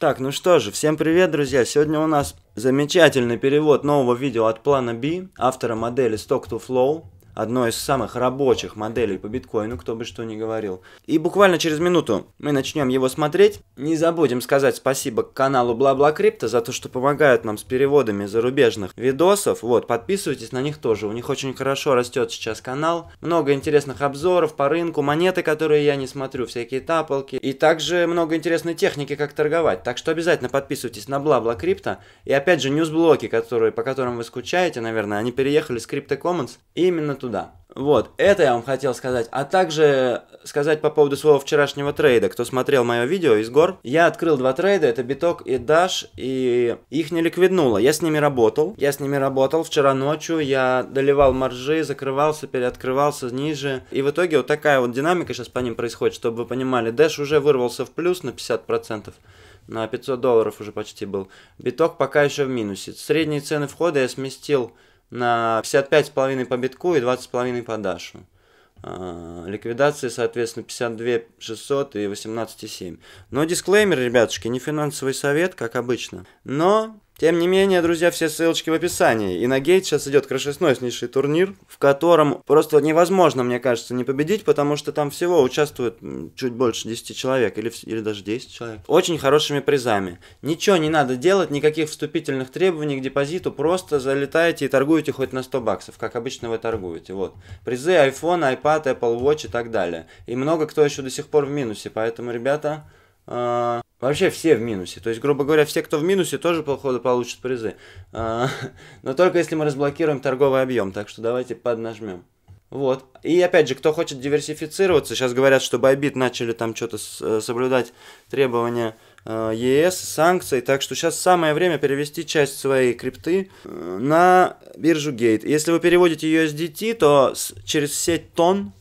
Так, ну что же, всем привет, друзья! Сегодня у нас замечательный перевод нового видео от Плана B, автора модели Stock to Flow одной из самых рабочих моделей по биткоину, кто бы что ни говорил. И буквально через минуту мы начнем его смотреть. Не забудем сказать спасибо каналу Бла-Бла Крипто за то, что помогают нам с переводами зарубежных видосов. Вот, подписывайтесь на них тоже, у них очень хорошо растет сейчас канал. Много интересных обзоров по рынку, монеты, которые я не смотрю, всякие тапалки. И также много интересной техники, как торговать. Так что обязательно подписывайтесь на Бла-Бла Крипто. И опять же, ньюсблоки, которые, по которым вы скучаете, наверное, они переехали с Crypto Commons именно туда туда. Вот, это я вам хотел сказать. А также сказать по поводу своего вчерашнего трейда. Кто смотрел мое видео из гор, я открыл два трейда, это биток и даш, и их не ликвиднуло. Я с ними работал, я с ними работал. Вчера ночью я доливал маржи, закрывался, переоткрывался ниже. И в итоге вот такая вот динамика сейчас по ним происходит, чтобы вы понимали. Дэш уже вырвался в плюс на 50% на 500 долларов уже почти был. Биток пока еще в минусе. Средние цены входа я сместил на 55,5 по битку и 20,5 по дашу. А, ликвидации, соответственно, 52 600 и 18,7. Но дисклеймер, ребятушки, не финансовый совет, как обычно. Но тем не менее, друзья, все ссылочки в описании. И на Гейт сейчас идет крышесноснейший турнир, в котором просто невозможно, мне кажется, не победить, потому что там всего участвует чуть больше 10 человек, или, или даже 10 человек. Очень хорошими призами. Ничего не надо делать, никаких вступительных требований к депозиту, просто залетаете и торгуете хоть на 100 баксов, как обычно вы торгуете. Вот. Призы iPhone, iPad, Apple Watch и так далее. И много кто еще до сих пор в минусе, поэтому, ребята... А, Вообще все в минусе. То есть, грубо говоря, все, кто в минусе, тоже, походу, получат призы. А, но только если мы разблокируем торговый объем. Так что давайте поднажмем. Вот. И опять же, кто хочет диверсифицироваться, сейчас говорят, что Байбит начали там что-то э, соблюдать требования э, ЕС, санкций, так что сейчас самое время перевести часть своей крипты э, на биржу Gate. Если вы переводите USDT, то через сеть тон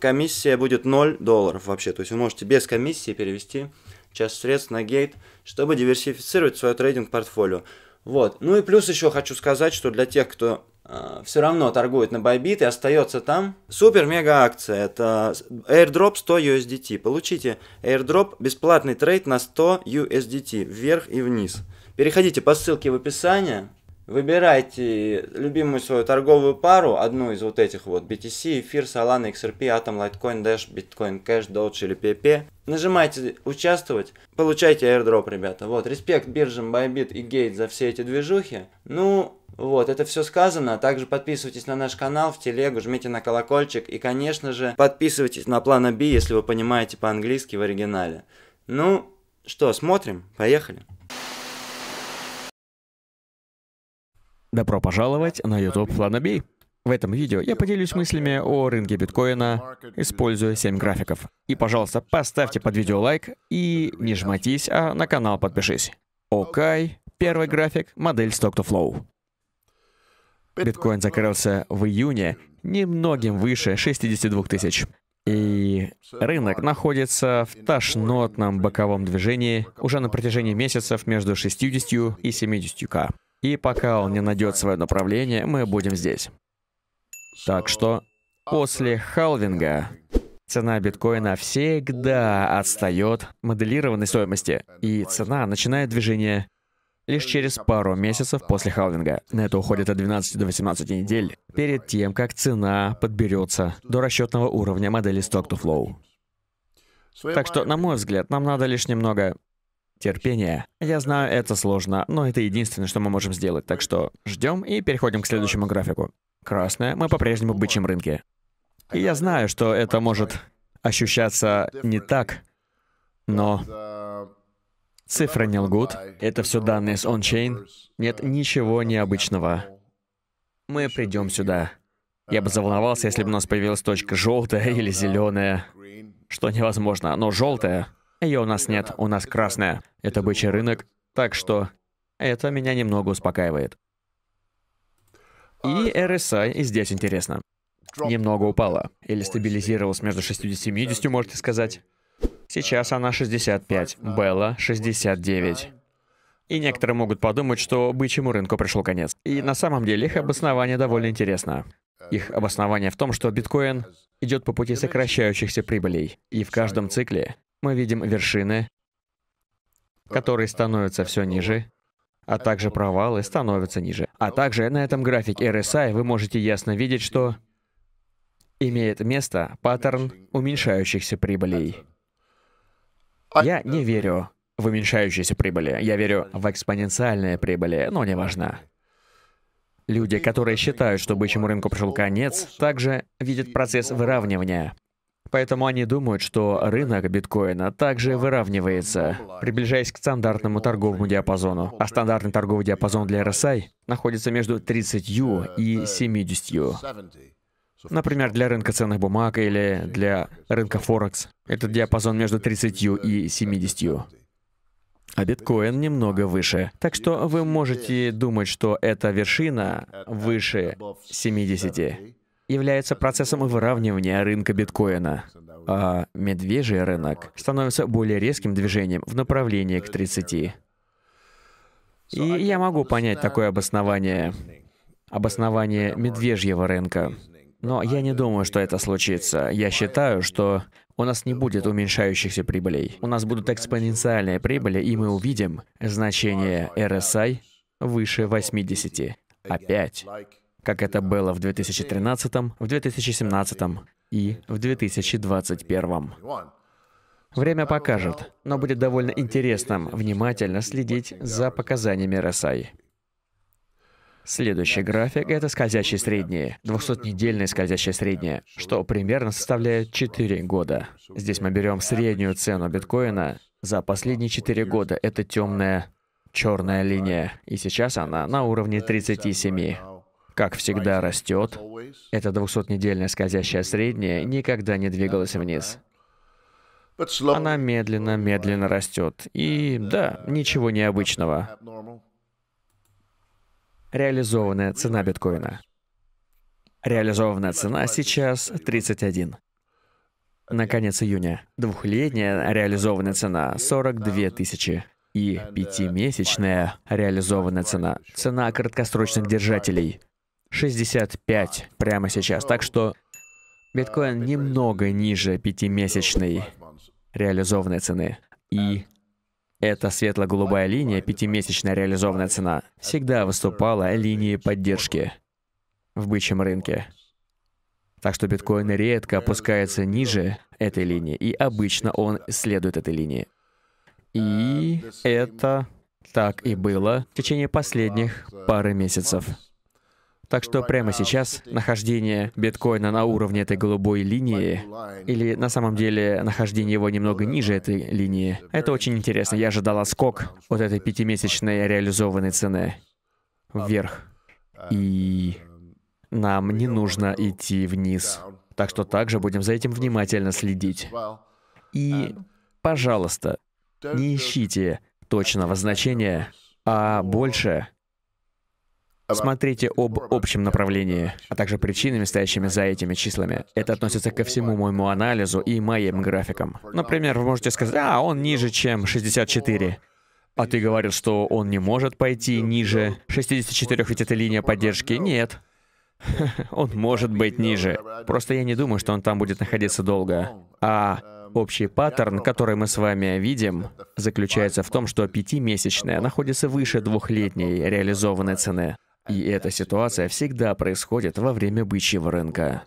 комиссия будет 0 долларов вообще. То есть вы можете без комиссии перевести часть средств на гейт, чтобы диверсифицировать свое трейдинг-портфолио. Вот. Ну и плюс еще хочу сказать, что для тех, кто э, а, все равно торгует на Bybit и остается там, супер-мега акция. Это airdrop 100 USDT. Получите airdrop, бесплатный трейд на 100 USDT, вверх и вниз. Переходите по ссылке в описании, Выбирайте любимую свою торговую пару, одну из вот этих вот BTC, эфир, Solana, XRP, Atom, Litecoin, Dash, Bitcoin Cash, Doge или PP. Нажимайте «Участвовать», получайте airdrop, ребята. Вот, респект биржам Bybit и Gate за все эти движухи. Ну, вот, это все сказано. Также подписывайтесь на наш канал, в телегу, жмите на колокольчик. И, конечно же, подписывайтесь на Плана B, если вы понимаете по-английски в оригинале. Ну, что, смотрим? Поехали. Добро пожаловать на YouTube Плана B. В этом видео я поделюсь мыслями о рынке биткоина, используя 7 графиков. И, пожалуйста, поставьте под видео лайк и не жмотись, а на канал подпишись. Окай, первый график, модель Stock to Flow. Биткоин закрылся в июне немногим выше 62 тысяч. И рынок находится в тошнотном боковом движении уже на протяжении месяцев между 60 и 70к. И пока он не найдет свое направление, мы будем здесь. Так что после халвинга цена биткоина всегда отстает моделированной стоимости, и цена начинает движение лишь через пару месяцев после халвинга. На это уходит от 12 до 18 недель, перед тем, как цена подберется до расчетного уровня модели Stock to Flow. Так что, на мой взгляд, нам надо лишь немного терпение. Я знаю, это сложно, но это единственное, что мы можем сделать, так что ждем и переходим к следующему графику. Красное, мы по-прежнему в бычьем рынке. И я знаю, что это может ощущаться не так, но цифры не лгут, это все данные с ончейн, нет ничего необычного. Мы придем сюда. Я бы заволновался, если бы у нас появилась точка желтая или зеленая, что невозможно, но желтая — ее у нас нет, у нас красная. Это бычий рынок, так что это меня немного успокаивает. И RSI и здесь интересно. Немного упала. Или стабилизировалась между 60 и 70, можете сказать. Сейчас она 65, Белла 69. И некоторые могут подумать, что бычьему рынку пришел конец. И на самом деле их обоснование довольно интересно. Их обоснование в том, что биткоин идет по пути сокращающихся прибылей. И в каждом цикле мы видим вершины, которые становятся все ниже, а также провалы становятся ниже. А также на этом графике RSI вы можете ясно видеть, что имеет место паттерн уменьшающихся прибылей. Я не верю в уменьшающиеся прибыли. Я верю в экспоненциальные прибыли, но неважно. Люди, которые считают, что бычьему рынку пришел конец, также видят процесс выравнивания. Поэтому они думают, что рынок биткоина также выравнивается, приближаясь к стандартному торговому диапазону. А стандартный торговый диапазон для RSI находится между 30 и 70. Например, для рынка ценных бумаг или для рынка Форекс. Этот диапазон между 30 и 70. А биткоин немного выше. Так что вы можете думать, что эта вершина выше 70 является процессом выравнивания рынка биткоина, а медвежий рынок становится более резким движением в направлении к 30. И я могу понять такое обоснование, обоснование медвежьего рынка. Но я не думаю, что это случится. Я считаю, что у нас не будет уменьшающихся прибылей. У нас будут экспоненциальные прибыли, и мы увидим значение RSI выше 80. Опять как это было в 2013, в 2017 и в 2021. Время покажет, но будет довольно интересным внимательно следить за показаниями RSI. А Следующий график — это скользящие средние, 200-недельные скользящие средние, что примерно составляет 4 года. Здесь мы берем среднюю цену биткоина за последние 4 года. Это темная черная линия, и сейчас она на уровне 37 как всегда, растет. Эта 200-недельная скользящая средняя никогда не двигалась вниз. Она медленно, медленно растет. И да, ничего необычного. Реализованная цена биткоина. Реализованная цена сейчас 31. На конец июня. Двухлетняя реализованная цена 42 тысячи. И пятимесячная реализованная цена. Цена краткосрочных держателей 65 прямо сейчас. Так что биткоин немного ниже пятимесячной реализованной цены. И эта светло-голубая линия, пятимесячная реализованная цена, всегда выступала линией поддержки в бычьем рынке. Так что биткоин редко опускается ниже этой линии, и обычно он следует этой линии. И это так и было в течение последних пары месяцев. Так что прямо сейчас нахождение биткоина на уровне этой голубой линии, или на самом деле нахождение его немного ниже этой линии, это очень интересно. Я ожидала скок от этой пятимесячной реализованной цены вверх. И нам не нужно идти вниз. Так что также будем за этим внимательно следить. И, пожалуйста, не ищите точного значения, а больше Смотрите об общем направлении, а также причинами, стоящими за этими числами. Это относится ко всему моему анализу и моим графикам. Например, вы можете сказать, а, он ниже, чем 64. А ты говорил, что он не может пойти ниже 64, ведь это линия поддержки. Нет. он может быть ниже. Просто я не думаю, что он там будет находиться долго. А общий паттерн, который мы с вами видим, заключается в том, что пятимесячная находится выше двухлетней реализованной цены. И эта ситуация всегда происходит во время бычьего рынка.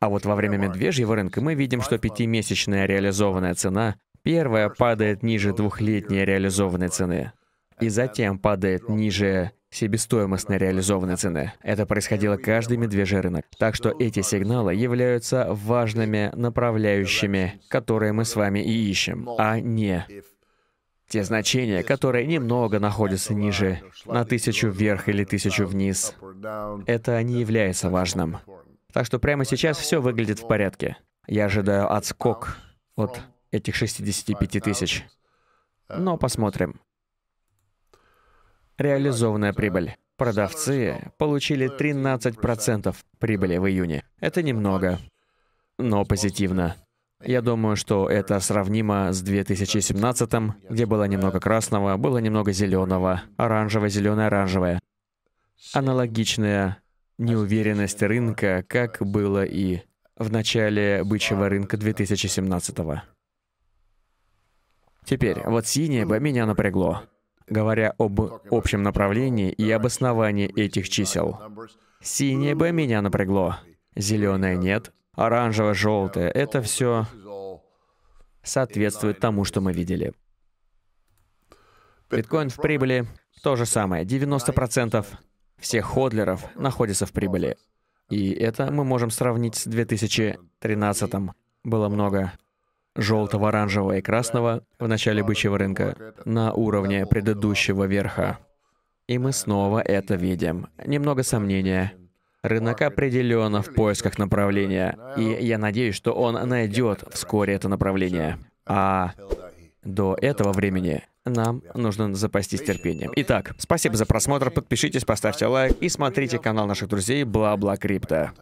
А вот во время медвежьего рынка мы видим, что пятимесячная реализованная цена первая падает ниже двухлетней реализованной цены, и затем падает ниже себестоимостной реализованной цены. Это происходило каждый медвежий рынок. Так что эти сигналы являются важными направляющими, которые мы с вами и ищем, а не те значения, которые немного находятся ниже, на тысячу вверх или тысячу вниз. Это не является важным. Так что прямо сейчас все выглядит в порядке. Я ожидаю отскок от этих 65 тысяч. Но посмотрим. Реализованная прибыль. Продавцы получили 13% прибыли в июне. Это немного, но позитивно. Я думаю, что это сравнимо с 2017, где было немного красного, было немного зеленого, оранжево зеленое оранжевое. Аналогичная неуверенность рынка, как было и в начале бычьего рынка 2017 -го. Теперь, вот синее бы меня напрягло. Говоря об общем направлении и обосновании этих чисел. Синее бы меня напрягло. Зеленое нет, оранжево желтое, это все соответствует тому, что мы видели. Биткоин в прибыли то же самое. 90% всех ходлеров находятся в прибыли. И это мы можем сравнить с 2013 -м. Было много желтого, оранжевого и красного в начале бычьего рынка на уровне предыдущего верха. И мы снова это видим. Немного сомнения, Рынок определенно в поисках направления, и я надеюсь, что он найдет вскоре это направление. А до этого времени нам нужно запастись терпением. Итак, спасибо за просмотр, подпишитесь, поставьте лайк и смотрите канал наших друзей Бла-Бла Крипто.